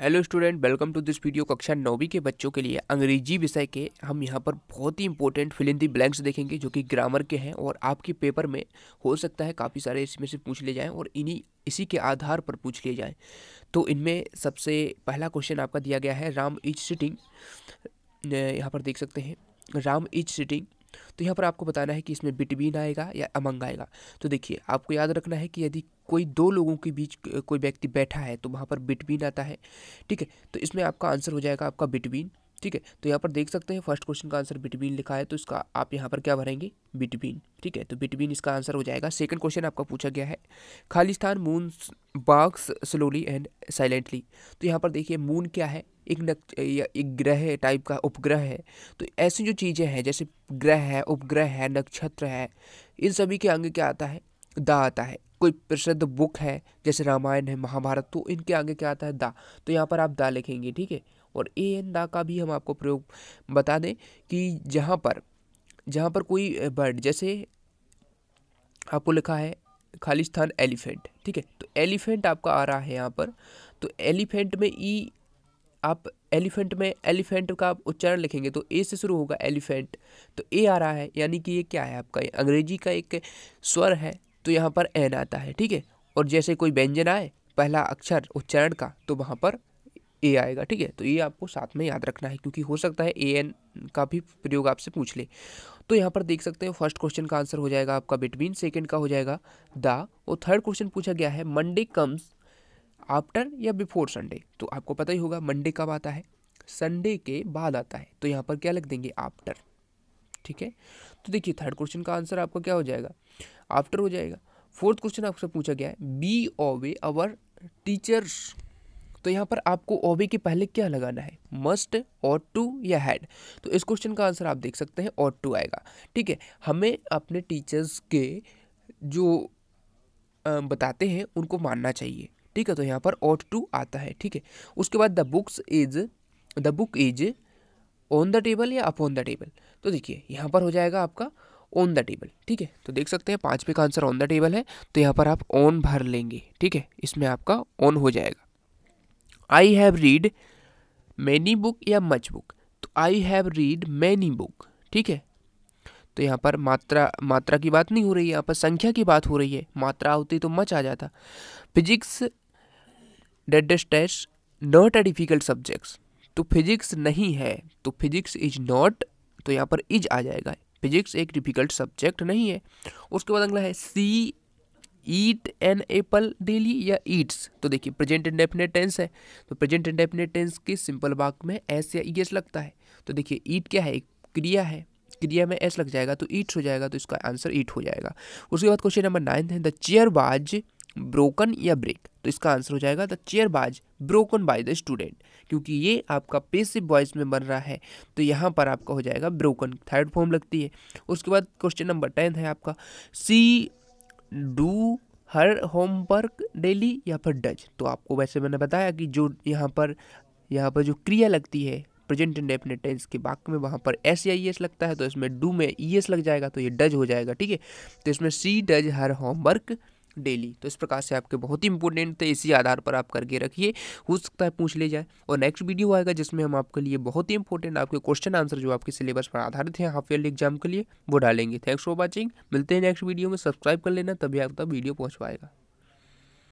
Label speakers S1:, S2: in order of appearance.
S1: hello student welcome to this video कक्षा नौवीं के बच्चों के लिए अंग्रेजी विषय के हम यहाँ पर बहुत ही important fill in the blanks देखेंगे जो कि ग्रामर के हैं और आपके पेपर में हो सकता है काफ़ी सारे इसमें से पूछ लिए जाएं और इन्हीं इसी के आधार पर पूछ लिए जाएं तो इनमें सबसे पहला क्वेश्चन आपका दिया गया है राम इज सिटिंग यहाँ पर देख सकते हैं राम इज सिटिंग तो यहाँ पर आपको बताना है कि इसमें बिटवीन आएगा या अमंग आएगा तो देखिए आपको याद रखना है कि यदि कोई दो लोगों के बीच कोई व्यक्ति बैठा है तो वहाँ पर बिटवीन आता है ठीक है तो इसमें आपका आंसर हो जाएगा आपका बिटवीन ठीक है तो यहाँ पर देख सकते हैं फर्स्ट क्वेश्चन का आंसर बिटवीन लिखा है तो इसका आप यहाँ पर क्या भरेंगे बिटवीन ठीक है तो बिटवीन इसका आंसर हो जाएगा सेकंड क्वेश्चन आपका पूछा गया है खालिस्तान मून बाग्स स्लोली एंड साइलेंटली तो यहाँ पर देखिए मून क्या है एक एक ग्रह टाइप का उपग्रह है तो ऐसी जो चीज़ें हैं जैसे ग्रह है उपग्रह है नक्षत्र है इन सभी के आगे क्या आता है दा आता है कोई प्रसिद्ध बुक है जैसे रामायण है महाभारत तो इनके आगे क्या आता है दा तो यहाँ पर आप दा लिखेंगे ठीक है और ए एन दा का भी हम आपको प्रयोग बता दें कि जहाँ पर जहाँ पर कोई बर्ड जैसे आपको लिखा है खालिस्तान एलिफेंट ठीक है तो एलिफेंट आपका आ रहा है यहाँ पर तो एलिफेंट में ई आप एलिफेंट में एलिफेंट का आप उच्चारण लिखेंगे तो ए से शुरू होगा एलिफेंट तो ए आ रहा है यानी कि ये क्या है आपका अंग्रेजी का एक स्वर है तो यहाँ पर एन आता है ठीक है और जैसे कोई व्यंजन आए पहला अक्षर उच्चारण का तो वहाँ पर ए आएगा ठीक है तो ये आपको साथ में याद रखना है क्योंकि हो सकता है ए एन का भी प्रयोग आपसे पूछ ले तो यहाँ पर देख सकते हैं फर्स्ट क्वेश्चन का आंसर हो जाएगा आपका बिटवीन सेकंड का हो जाएगा द और थर्ड क्वेश्चन पूछा गया है मंडे कम्स आफ्टर या बिफोर संडे तो आपको पता ही होगा मंडे कब आता है संडे के बाद आता है तो यहाँ पर क्या लिख देंगे आफ्टर ठीक है तो देखिए थर्ड क्वेश्चन का आंसर आपका क्या हो जाएगा आफ्टर हो जाएगा फोर्थ क्वेश्चन आपसे पूछा गया है बी ओवे आवर टीचर्स तो यहाँ पर आपको ओवे के पहले क्या लगाना है मस्ट और टू या हैड तो इस क्वेश्चन का आंसर आप देख सकते हैं और टू आएगा ठीक है हमें अपने टीचर्स के जो बताते हैं उनको मानना चाहिए ठीक है तो यहाँ पर ऑट टू आता है ठीक है उसके बाद the books is the book is on the table या अपॉन द टेबल तो देखिए यहाँ पर हो जाएगा आपका ऑन द टेबल ठीक है तो देख सकते हैं पे का आंसर ऑन द टेबल है तो यहाँ पर आप ऑन भर लेंगे ठीक है इसमें आपका ऑन हो जाएगा I have read many book या मच बुक तो I have read many book ठीक है तो यहाँ पर मात्रा मात्रा की बात नहीं हो रही है यहाँ पर संख्या की बात हो रही है मात्रा होती तो मच आ जाता फिजिक्स डेट डेस्ट test not a difficult subjects तो फिजिक्स नहीं है तो फिजिक्स इज नॉट तो यहाँ पर इज आ जाएगा फिजिक्स एक डिफ़िकल्ट सब्जेक्ट नहीं है उसके बाद अगला है she eat an apple daily या ईट्स तो देखिए प्रेजेंट इंडेफिनेट टेंस है तो प्रेजेंट इंडेफिनेट टेंस के सिंपल वाक में एस या ई एस लगता है तो देखिए ईट क्या है एक क्रिया है क्रिया में एस लग जाएगा तो ईट्स हो जाएगा तो इसका आंसर ईट हो जाएगा उसके बाद क्वेश्चन नंबर नाइन्थ है द चेयर वाज ब्रोकन या ब्रेक तो इसका आंसर हो जाएगा the chair was broken by the student क्योंकि ये आपका पेसिव वॉइस में बन रहा है तो यहाँ पर आपका हो जाएगा ब्रोकन थर्ड फॉर्म लगती है उसके बाद क्वेश्चन नंबर टेंथ है आपका she do her homework daily या फिर डज तो आपको वैसे मैंने बताया कि जो यहाँ पर यहाँ पर जो क्रिया लगती है प्रेजेंट डेफिनेट टेंस के वाक्य में वहाँ पर एस या ई एस लगता है तो इसमें डू में ई एस लग जाएगा तो ये डज हो जाएगा ठीक है तो इसमें she does her homework daily तो इस प्रकार से आपके बहुत ही इंपॉर्टेंट थे इसी आधार पर आप करके रखिए हो सकता है पूछ ले जाए और नेक्स्ट वीडियो आएगा जिसमें हम आपके लिए बहुत ही इंपॉर्टेंट आपके क्वेश्चन आंसर जो आपके सिलेबस पर आधारित है हाफ ईयरली एग्जाम के लिए वो डालेंगे थैंक्स फॉर वॉचिंग मिलते हैं नेक्स्ट वीडियो में सब्सक्राइब कर लेना तभी आपका वीडियो पहुँच पाएगा